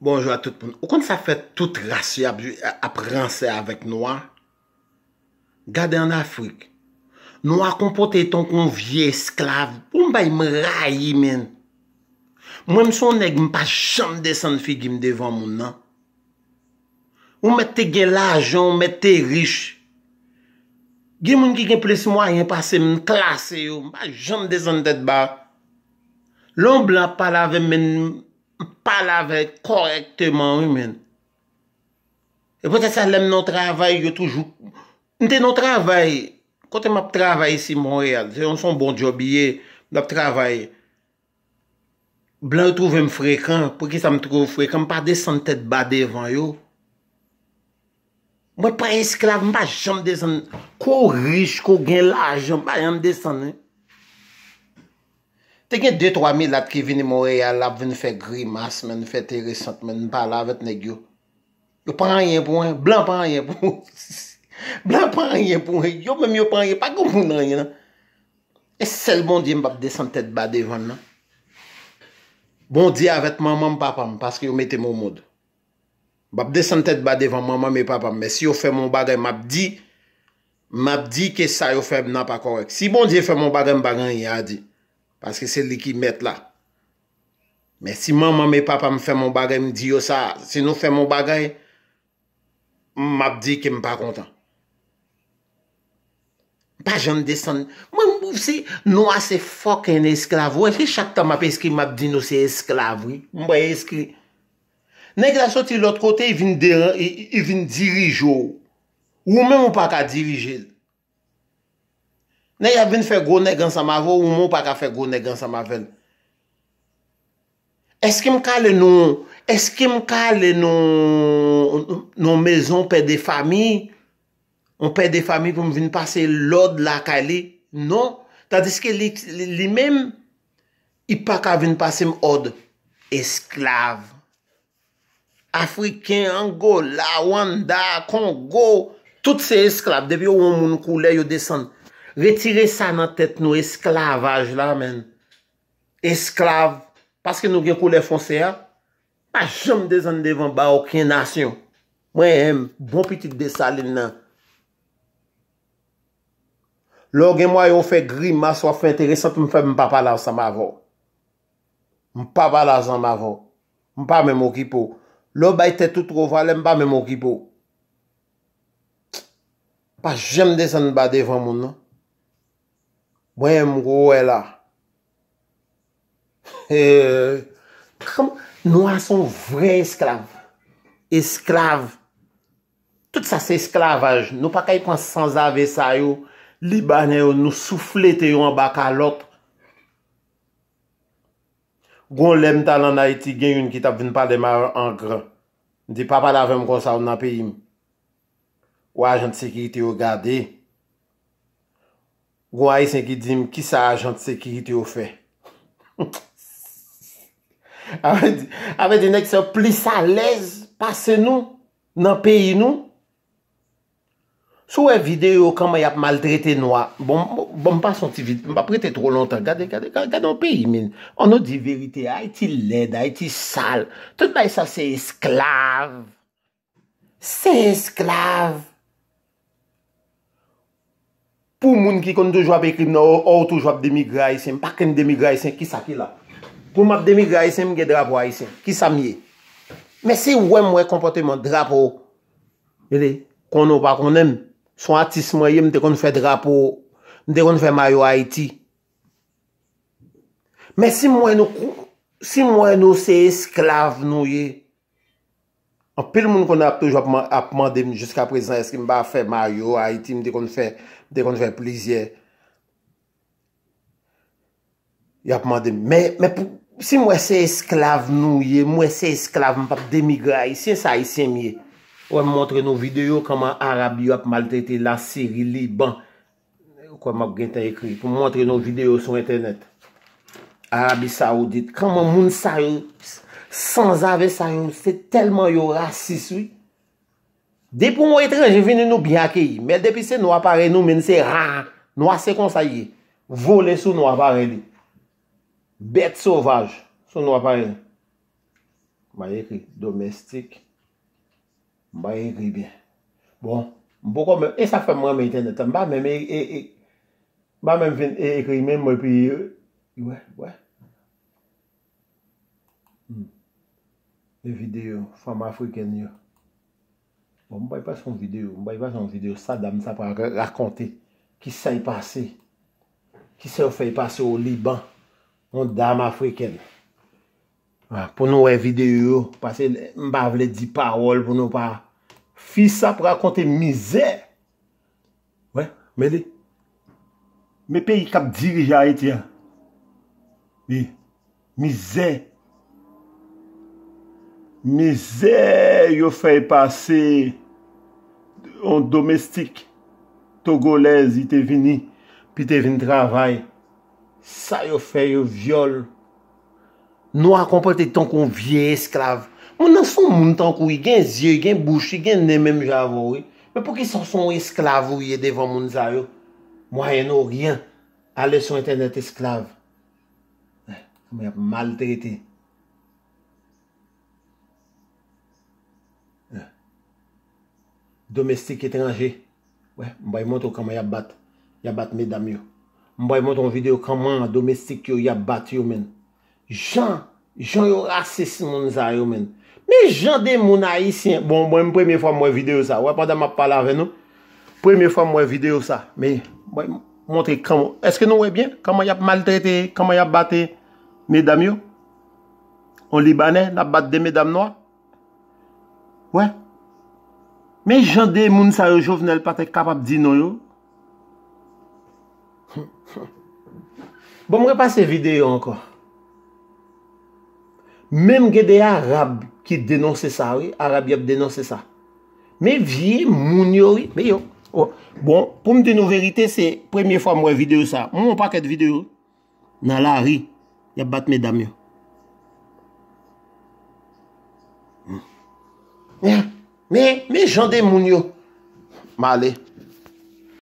Bonjour a tout le monde. Ou kon sa fè tout rassi ap ransè avèk nou a? Gade an Afrik. Nou a kompote eton kon vie esklav. Ou m bay m rayi men? Mwen m sonèk m pa jom desan fi ghim devan moun nan. Ou mè te gel ajan, ou mè te riche. Ghim moun ki gen ples mwa yon pase m klasè yo. Ou m bay jom desan det ba. Loun blan palave men... Mpal avek korekteman wè men. E pote sa lèm nou travay yo toujou. Nte nou travay. Kote m ap travay si Montreal. Se yon son bon job ye. M ap travay. Blan yo trouve m frekant. Pou ki sa m trouve frekant. M pa desen tèt ba devan yo. M pa esklav m pa jom desen. Kwa ou riche, kwa ou gen la jom. M pa jom desen e. Te gen 2-3 mil at ki vini Morea, lap vini fè grimas men, fè teresant men, mpala avèt negyo. Yo pran yè pou, blan pran yè pou. Blan pran yè pou, yo mèm yo pran yè, pa goun moun nan yè nan. E sel bondi yè mbap desan tèt badevan nan. Bondi avèt maman mpapam, paske yo metè mou moud. Bap desan tèt badevan maman mpapam, mè si yo fè moun badev mabdi, mabdi ke sa yo fèm nan pa korek. Si bondi fè moun badev mbagan yè, a di. Paske se li ki met la. Men si mè mè mè papa mè fè mè bagay mè diyo sa, se nou fè mè bagay, mè ap di ki mè pa kontan. Pa jen desan. Mwen mwou se, nou a se fok en esklave. Ou e fè chak ta mè ap eski mè ap di nou se esklave. Mwen mwen eski. Nèk la soti lòt kote, i vin dirijo. Ou mè mwen pa ka dirijil. Ne yav vin fe gounen gen sa ma ven ou moun pa ka fe gounen gen sa ma ven. Eske m kalen nou, eske m kalen nou, nou mezon pe de fami, ou pe de fami pou m vin pase lod la kali, nou. Tadiske li, li men, i pa ka vin pase m od esklav. Afriken, Angol, Lawanda, Kongo, tout se esklav. Depi ou moun koule yo desen. Retire sa nan tet nou esklavaj la men. Esklav. Paske nou gen kou le fonse ya. Pa jom de zan devan ba okyen nasyon. Mwen em, bon pitik de salin nan. Lo gen mwa yo fe gri, maswa fe, te resante mwen fe mpapalazan mavo. Mpapalazan mavo. Mpa mwen mwokipo. Lo bay te tout rovalen, mpa mwen mwokipo. Pa jom de zan devan moun nan. Mwen mwen mwen mwen mwen mwen. Eee, nou a son vre esklave. Esklave. Tout sa se esklave a jenou. Nou pa kwen san zave sa yo. Libanye yo nou souffle te yo an baka lot. Goun lem talan na iti gen yon ki tap vin pa demar an kre. Di papa la ven mwen konsa ou nan pe yon. Ou a jen se ki iti yo gade. Eee, Gwa yi sen ki di m, ki sa a jante sekiriti ou fe? Awe di nek se plis a lez, pase nou, nan peyi nou? Sou e videyo kan may ap maltrete nou a, bom bon, pa son ti videyo, m pa prete tro lontan, gade, gade, gade, gade an peyi min. An nou di verite, ay ti led, ay ti sal, tout may sa se esklav, se esklav. Pou moun ki kon tou jwa pe krim nou, ou tou jwa ap demigra isen, pa ken demigra isen, ki sa ki la. Pou map demigra isen, mge drapo a isen, ki sa miye. Mè se wè mwen kompote mwen drapo, kono pa konen, son atis mwen yè mte kon fè drapo, mte kon fè mayo Haiti. Mè si mwen nou se esklave nou ye. An pe l moun kon ap tou, jwa ap mandem, Juska prezant, eske mba a fe Mario, A itim, de kon fè, de kon fè plizye. Ya ap mandem, Mè, mè pou, si mwen se esklav nou ye, Mwen se esklav, mwen pap demigra, Si sa isem ye, Ou an montre nou videyo, Kama Arabi wap malte te la siri liban, Ou kwa mwen ap gen te ekri, Pou montre nou videyo son internet, Arabi saoudite, Kama moun saoudite, San zave sa yon, se telman yo rasiswi. Depou mwen etre, je vini nou biyake yi. Men depi se nou apare nou, men se ran, nou ase konsayye. Vole sou nou apare li. Bet sovaj, sou nou apare li. Mwen ekri domestik. Mwen ekri bien. Bon, mwen boko men, e sa fè mwen men eten de tem. Mwen mwen ekri, mwen mwen ekri, mwen mwen ekri, mwen mwen ekri, mwen mwen mwen. Le videyo, fam afreken yo. Bon, mwen bay pas yon videyo. Mwen bay pas yon videyo. Sa dam sa pa rakonte. Ki sa yi pase. Ki sa yi faye pase ou Liban. Mwen dam afreken. Ah, Poun nou e videyo. Pase mba vle di parol pou nou pa. Fi sa pa rakonte mizè. Mwen, mwen li. Mwen peyi kap dirija eti ya. Li. Mizè. Mi zè yo fèy pase On domestik Togolèz yi te vini Pi te vini travay Sa yo fèy yo viol Nou a kompote ton kon vie esklav Mwen nan son moun ton kou Gen zye, gen bouchi, gen nemem javou Mwen pou ki son son esklav Ou ye devan moun zayou Mwen a yon ou riyan A le son internet esklav eh, Mwen ap mal trete Domestik etreanje. Mwen będą � konwen yap bat. Yap bat medam yon. Mwen testimony videyo, konwen domestik yon yap bat yon. Jean, jean yon rasistite yon. Men jean de yon haitien. Bon, mwen premiere fwa mwen videyo sa. Wè, pandan mwen apal avè nou. Premiere fwa mwen videyo sa. Mwen mwontré konwen. Eske nou wè bien? Konwen yap maltrate, konwen yap batte medam yon? O libanè, la batte de medam nou? Wè, komwè? Me jan de moun sa yo jovnel patèk kapap di nou yo. Bon, mwen pa se vide yo ankon. Mem ge de a Arab ki denonse sa, oui. Arabi ap denonse sa. Me vie moun yo, oui. Be yo. Oh, bon, pou m de nou verite, se premye fwa mwen vide yo sa. Mwen pa ket vide yo. Nan la ri. Ya bat me dam yo. Mwen pa se vide yo. Men, men jan demoun yo male.